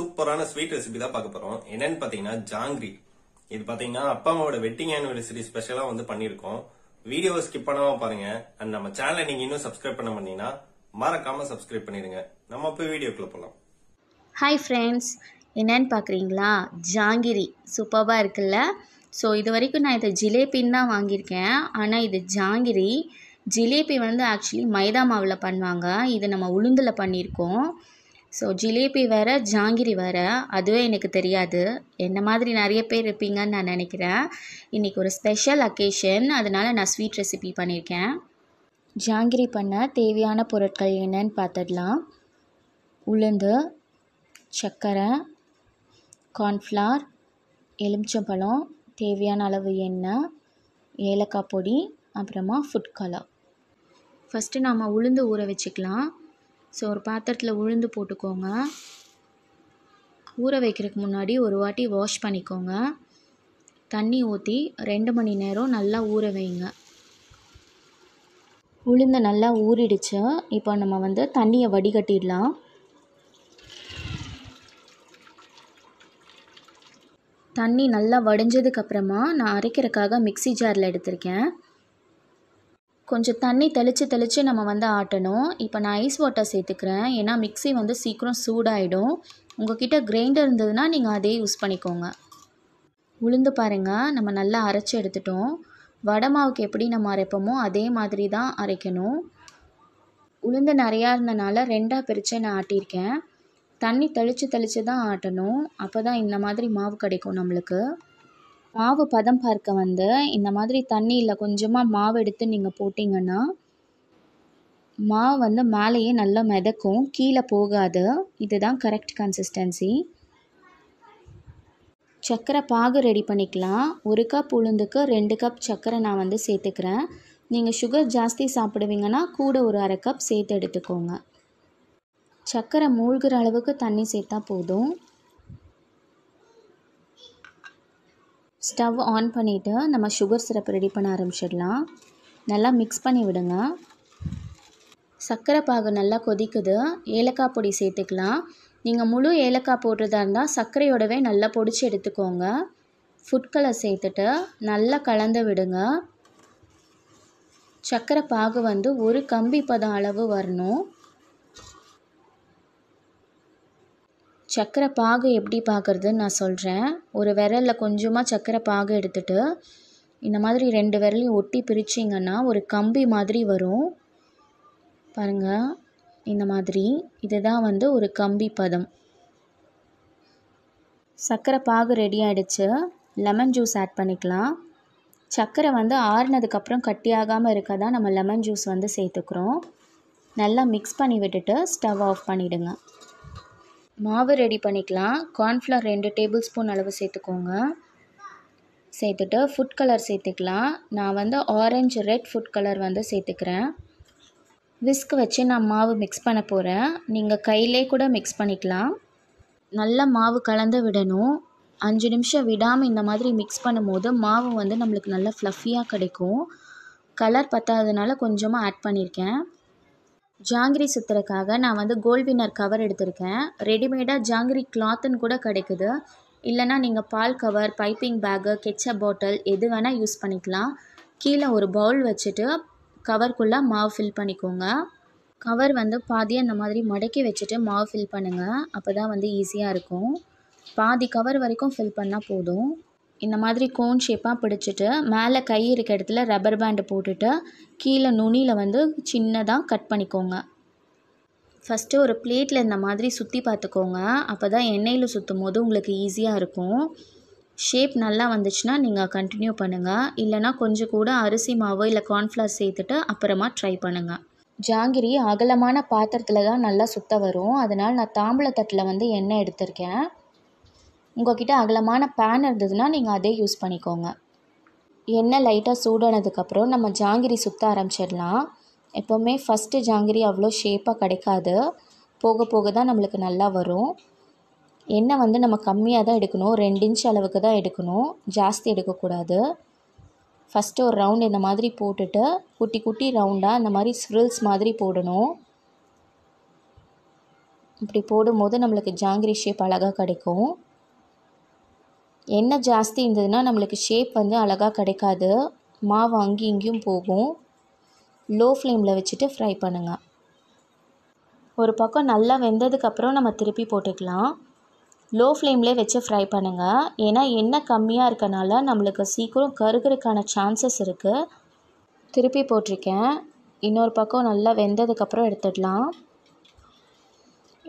சூப்பரான sweet recipe தான் பார்க்க போறோம் என்னன்னு பாத்தீங்கன்னா ஜாங்கிரி இது பாத்தீங்கன்னா அப்பா அம்மாவோட வெட்டிங் ஆனிவர்சரி ஸ்பெஷலா வந்து பண்ணிருக்கோம் வீடியோ ஸ்கிப் பண்ணாம பாருங்க அண்ட் நம்ம சேனலை நீங்க இன்னும் சப்ஸ்கிரைப் பண்ண பண்ணீங்கன்னா மறக்காம சப்ஸ்கிரைப் பண்ணிருங்க நம்ம போய் வீடியோக்குள்ள போலாம் ஹாய் ஃப்ரெண்ட்ஸ் என்னன்னு பார்க்குறீங்களா ஜாங்கிரி சூப்பராக இருக்குல்ல ஸோ இது வரைக்கும் நான் இதை ஜிலேபின்னு தான் வாங்கியிருக்கேன் ஆனால் இது ஜாங்கிரி ஜிலேபி வந்து ஆக்சுவலி மைதா மாவில் பண்ணுவாங்க இது நம்ம உளுந்தில் பண்ணியிருக்கோம் ஸோ ஜிலேபி வேறு ஜாங்கிரி வேறு அதுவே எனக்கு தெரியாது என்ன மாதிரி நிறைய பேர் இருப்பீங்கன்னு நான் நினைக்கிறேன் இன்றைக்கி ஒரு ஸ்பெஷல் அக்கேஷன் அதனால் நான் ஸ்வீட் ரெசிபி பண்ணியிருக்கேன் ஜாங்கிரி பண்ண தேவையான பொருட்கள் என்னன்னு பார்த்துடலாம் உளுந்து சர்க்கரை கார்ன்ஃப்ளார் எலுமிச்சம்பழம் தேவையான அளவு எண்ணெய் ஏலக்காய் பொடி அப்புறமா ஃபுட் கலர் ஃபஸ்ட்டு நாம் உளுந்து ஊற வச்சுக்கலாம் ஸோ ஒரு பாத்திரத்தில் உளுந்து போட்டுக்கோங்க ஊற வைக்கிறதுக்கு முன்னாடி ஒரு வாட்டி வாஷ் பண்ணிக்கோங்க தண்ணி ஊற்றி ரெண்டு மணி நேரம் நல்லா ஊற வைங்க உளுந்து நல்லா ஊறிடுச்சு இப்போ நம்ம வந்து தண்ணியை வடிகட்டிடலாம் தண்ணி நல்லா வடிஞ்சதுக்கப்புறமா நான் அரைக்கிறதுக்காக மிக்சி ஜாரில் எடுத்திருக்கேன் கொஞ்சம் தண்ணி தெளித்து தெளித்து நம்ம வந்து ஆட்டணும் இப்போ நான் ஐஸ் வாட்டர் சேர்த்துக்கிறேன் ஏன்னா மிக்சி வந்து சீக்கிரம் சூடாகிடும் உங்கள்கிட்ட கிரைண்டர் இருந்ததுன்னா நீங்கள் அதே யூஸ் பண்ணிக்கோங்க உளுந்து பாருங்கள் நம்ம நல்லா அரைச்சி எடுத்துட்டோம் வடை மாவுக்கு எப்படி நம்ம அரைப்போமோ அதே மாதிரி தான் அரைக்கணும் உளுந்து நிறையா இருந்தனால ரெண்டாக பிரித்து நான் ஆட்டியிருக்கேன் தண்ணி தெளித்து தெளித்து தான் ஆட்டணும் அப்போ தான் இந்த மாதிரி மாவு கிடைக்கும் நம்மளுக்கு மாவு பதம் பார்க்க வந்து இந்த மாதிரி தண்ணியில் கொஞ்சமாக மாவு எடுத்து நீங்கள் போட்டிங்கன்னா மாவு வந்து மேலேயே நல்லா மிதக்கும் கீழே போகாது இதுதான் கரெக்ட் கன்சிஸ்டன்சி சர்க்கரை பாகு ரெடி பண்ணிக்கலாம் ஒரு கப் உளுந்துக்கு ரெண்டு கப் சர்க்கரை நான் வந்து சேர்த்துக்கிறேன் நீங்கள் சுகர் ஜாஸ்தி சாப்பிடுவீங்கன்னா கூட ஒரு அரை கப் சேர்த்து எடுத்துக்கோங்க சர்க்கரை மூழ்கிற அளவுக்கு தண்ணி சேர்த்தா போதும் ஸ்டவ் ஆன் பண்ணிவிட்டு நம்ம சுகர் சிரப் ரெடி பண்ண ஆரம்பிச்சிடலாம் நல்லா மிக்ஸ் பண்ணி விடுங்க சர்க்கரை பாகு நல்லா கொதிக்குது ஏலக்காய் பொடி சேர்த்துக்கலாம் நீங்கள் முழு ஏலக்காய் போடுறதா இருந்தால் சர்க்கரையோடவே நல்லா பொடிச்சு எடுத்துக்கோங்க ஃபுட் கலர் சேர்த்துட்டு நல்லா கலந்து விடுங்க சர்க்கரை பாகு வந்து ஒரு கம்பி பதம் அளவு வரணும் சக்கரை பாகு எப்படி பார்க்குறதுன்னு நான் சொல்கிறேன் ஒரு விரலில் கொஞ்சமாக சக்கரை பாகு எடுத்துகிட்டு இந்த மாதிரி ரெண்டு விரலையும் ஒட்டி பிரிச்சிங்கன்னா ஒரு கம்பி மாதிரி வரும் பாருங்கள் இந்த மாதிரி இதுதான் வந்து ஒரு கம்பி பதம் சர்க்கரை பாகு ரெடி ஆகிடுச்சு லெமன் ஜூஸ் ஆட் பண்ணிக்கலாம் சர்க்கரை வந்து ஆறுனதுக்கப்புறம் கட்டியாகாமல் இருக்க தான் நம்ம லெமன் ஜூஸ் வந்து சேர்த்துக்கிறோம் நல்லா மிக்ஸ் பண்ணி விட்டுட்டு ஸ்டவ் ஆஃப் பண்ணிவிடுங்க மாவு ரெடி பண்ணிக்கலாம் கார்ன்ஃப்ளவர் ரெண்டு டேபிள் ஸ்பூன் அளவு சேர்த்துக்கோங்க சேர்த்துட்டு ஃபுட் கலர் சேர்த்துக்கலாம் நான் வந்து ஆரஞ்சு ரெட் ஃபுட் கலர் வந்து சேர்த்துக்கிறேன் விஸ்க் வச்சு நான் மாவு மிக்ஸ் பண்ண போகிறேன் நீங்கள் கையிலே கூட மிக்ஸ் பண்ணிக்கலாம் நல்லா மாவு கலந்து விடணும் அஞ்சு நிமிஷம் விடாமல் இந்த மாதிரி மிக்ஸ் பண்ணும்போது மாவு வந்து நம்மளுக்கு நல்லா ஃப்ளஃபியாக கிடைக்கும் கலர் பற்றாததுனால கொஞ்சமாக ஆட் பண்ணியிருக்கேன் ஜாங்கிரி சுற்றுறக்காக நான் வந்து கோல்ட் வின்னர் கவர் எடுத்திருக்கேன் ரெடிமேடாக ஜாங்கிரி கிளாத்துன்னு கூட கிடைக்குது இல்லைனா நீங்கள் பால் cover piping bag ketchup bottle எது வேணால் யூஸ் பண்ணிக்கலாம் கீழே ஒரு பவுல் வச்சுட்டு கவர்க்குள்ளே மாவு ஃபில் பண்ணிக்கோங்க கவர் வந்து பாதியாக இந்த மாதிரி மடக்கி வச்சுட்டு மாவு ஃபில் பண்ணுங்கள் அப்போ தான் வந்து ஈஸியாக இருக்கும் பாதி கவர் வரைக்கும் ஃபில் பண்ணால் போதும் இந்த மாதிரி கோன் ஷேப்பாக பிடிச்சிட்டு மேலே கை இருக்க இடத்துல ரப்பர் பேண்டு போட்டுட்டு கீழே நுனியில் வந்து சின்னதாக கட் பண்ணிக்கோங்க ஃபஸ்ட்டு ஒரு பிளேட்டில் இந்த மாதிரி சுற்றி பார்த்துக்கோங்க அப்போ தான் எண்ணெயில் சுற்றும் போது உங்களுக்கு ஈஸியாக இருக்கும் ஷேப் நல்லா வந்துச்சுன்னா நீங்கள் கண்டினியூ பண்ணுங்கள் இல்லைனா கொஞ்சம் கூட அரிசி மாவோ இல்லை கார்ன்ஃப்ளவர் சேர்த்துட்டு அப்புறமா ட்ரை பண்ணுங்கள் ஜாங்கிரி அகலமான பாத்திரத்தில் தான் நல்லா சுத்த வரும் அதனால் நான் தாம்பளத்தட்டில் வந்து எண்ணெய் எடுத்திருக்கேன் உங்கள்கிட்ட அகலமான பேன் இருந்ததுன்னா நீங்கள் அதே யூஸ் பண்ணிக்கோங்க எண்ணெய் லைட்டாக சூடானதுக்கப்புறம் நம்ம ஜாங்கிரி சுற்ற ஆரம்பிச்சிடலாம் எப்போவுமே ஃபஸ்ட்டு ஜாங்கிரி அவ்வளோ ஷேப்பாக கிடைக்காது போக போக தான் நம்மளுக்கு நல்லா வரும் எண்ணெய் வந்து நம்ம கம்மியாக தான் எடுக்கணும் ரெண்டு இன்ச் அளவுக்கு தான் எடுக்கணும் ஜாஸ்தி எடுக்கக்கூடாது ஃபஸ்ட்டு ஒரு ரவுண்ட் இந்த மாதிரி போட்டுட்டு குட்டி குட்டி ரவுண்டாக இந்த மாதிரி ஸ்ரில்ஸ் மாதிரி போடணும் இப்படி போடும்போது நம்மளுக்கு ஜாங்கிரி ஷேப் அழகாக கிடைக்கும் எண்ணெய் ஜாஸ்தி இருந்ததுன்னா நம்மளுக்கு ஷேப் வந்து அழகாக கிடைக்காது மாவு அங்கேயும் இங்கேயும் போகும் லோ ஃப்ளேமில் வச்சுட்டு ஃப்ரை பண்ணுங்கள் ஒரு பக்கம் நல்லா வெந்ததுக்கப்புறம் நம்ம திருப்பி போட்டுக்கலாம் லோ ஃப்ளேம்லேயே வச்சு ஃப்ரை பண்ணுங்கள் ஏன்னா எண்ணெய் கம்மியாக இருக்கனால நம்மளுக்கு சீக்கிரம் கருகிறதுக்கான சான்சஸ் இருக்குது திருப்பி போட்டிருக்கேன் இன்னொரு பக்கம் நல்லா வெந்ததுக்கப்புறம் எடுத்துடலாம்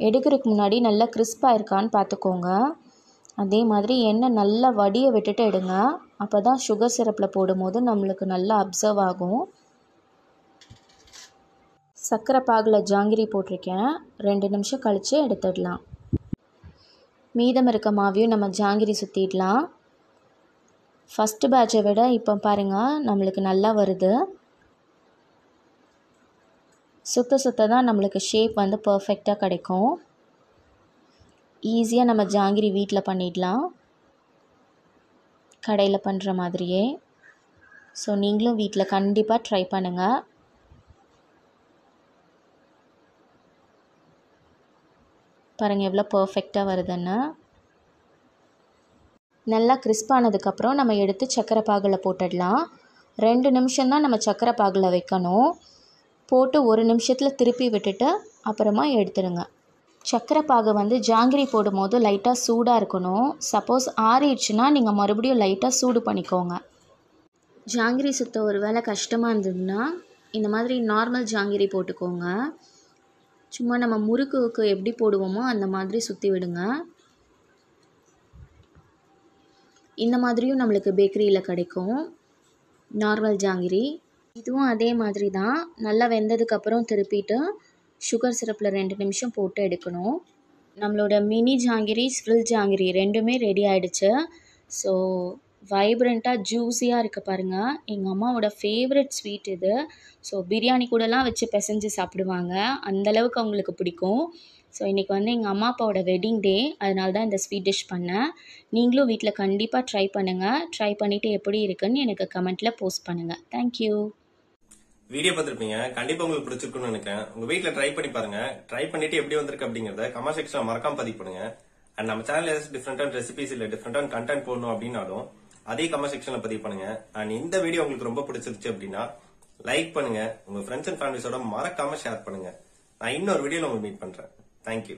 எடுக்கிறதுக்கு முன்னாடி நல்லா கிறிஸ்பாக இருக்கான்னு பார்த்துக்கோங்க அதே மாதிரி எண்ணெய் நல்லா வடிய விட்டுட்டு எடுங்க அப்போ தான் சுகர் சிரப்பில் போடும்போது நம்மளுக்கு நல்லா அப்சர்வ் ஆகும் சர்க்கரை பாகில் ஜாங்கிரி போட்டிருக்கேன் ரெண்டு நிமிஷம் கழித்து எடுத்துடலாம் மீதம் இருக்க மாவியும் நம்ம ஜாங்கிரி சுற்றிடலாம் ஃபஸ்ட்டு பேட்சை விட இப்போ பாருங்கள் நம்மளுக்கு நல்லா வருது சுத்த சுத்த தான் நம்மளுக்கு ஷேப் வந்து பர்ஃபெக்டாக கிடைக்கும் ஈஸியாக நம்ம ஜாங்கிரி வீட்டில் பண்ணிடலாம் கடையில் பண்ணுற மாதிரியே ஸோ நீங்களும் வீட்டில் கண்டிப்பாக ட்ரை பண்ணுங்கள் பாருங்கள் எவ்வளோ பர்ஃபெக்டாக வருதுன்னு நல்லா கிறிஸ்ப் ஆனதுக்கப்புறம் நம்ம எடுத்து சக்கரை பாகில் போட்டுடலாம் ரெண்டு நிமிஷம்தான் நம்ம சக்கரை பாகில் வைக்கணும் போட்டு ஒரு நிமிஷத்தில் திருப்பி விட்டுட்டு அப்புறமா எடுத்துடுங்க சக்கரை பாகு வந்து ஜாங்கிரி போடும்போது லைட்டாக சூடாக இருக்கணும் சப்போஸ் ஆறிடுச்சுன்னா நீங்கள் மறுபடியும் லைட்டாக சூடு பண்ணிக்கோங்க ஜாங்கிரி சுத்த ஒரு வேலை கஷ்டமாக இருந்ததுன்னா இந்த மாதிரி நார்மல் ஜாங்கிரி போட்டுக்கோங்க சும்மா நம்ம முறுக்குக்கு எப்படி போடுவோமோ அந்த மாதிரி சுற்றி விடுங்க இந்த மாதிரியும் நம்மளுக்கு பேக்கரியில் கிடைக்கும் நார்மல் ஜாங்கிரி இதுவும் அதே மாதிரி தான் நல்லா வெந்ததுக்கப்புறம் திருப்பிட்டு சுகர் சிரப்பில் ரெண்டு நிமிஷம் போட்டு எடுக்கணும் நம்மளோட மினி ஜாங்கிரி ஸ்வில் ஜாங்கிரி ரெண்டுமே ரெடி ஆகிடுச்சு ஸோ வைப்ரண்ட்டாக ஜூஸியாக இருக்குது பாருங்கள் எங்கள் அம்மாவோட ஃபேவரட் ஸ்வீட் இது ஸோ பிரியாணி கூடலாம் வச்சு பிசைஞ்சு சாப்பிடுவாங்க அந்தளவுக்கு அவங்களுக்கு பிடிக்கும் ஸோ இன்றைக்கி வந்து எங்கள் அம்மா அப்பாவோட வெட்டிங் டே அதனால தான் இந்த ஸ்வீட் டிஷ் பண்ணேன் நீங்களும் வீட்டில் கண்டிப்பாக ட்ரை பண்ணுங்கள் ட்ரை பண்ணிவிட்டு எப்படி இருக்குன்னு எனக்கு கமெண்ட்டில் போஸ்ட் பண்ணுங்கள் தேங்க்யூ வீடியோ பார்த்துருப்பீங்க கண்டிப்பா உங்களுக்கு பிடிச்சிருக்கும்னு நினைக்கிறேன் உங்க வீட்டுல ட்ரை பண்ணி பாருங்க ட்ரை பண்ணிட்டு எப்படி வந்திருக்கு அப்படிங்கறத கமெண்ட் செக்ஷன்ல மறக்காம பதிவு பண்ணுங்க அண்ட் நம்ம சேனல் ஏதாவது டிஃபரெண்டான ரெசிபிஸ் இல்ல டிஃபரெண்டான கண்டென்ட் போடணும் அப்படின்னாலும் அதே கமெண்ட் செக்ஷன்ல பதிவு பண்ணுங்க அண்ட் இந்த வீடியோ உங்களுக்கு ரொம்ப பிடிச்சிருச்சு அப்படின்னா லைக் பண்ணுங்க உங்க ஃப்ரெண்ட்ஸ் அண்ட் ஃபேமிலிஸோட மறக்காம ஷேர் பண்ணுங்க நான் இன்னொரு வீடியோல உங்களுக்கு மீட் பண்றேன் தேங்க்யூ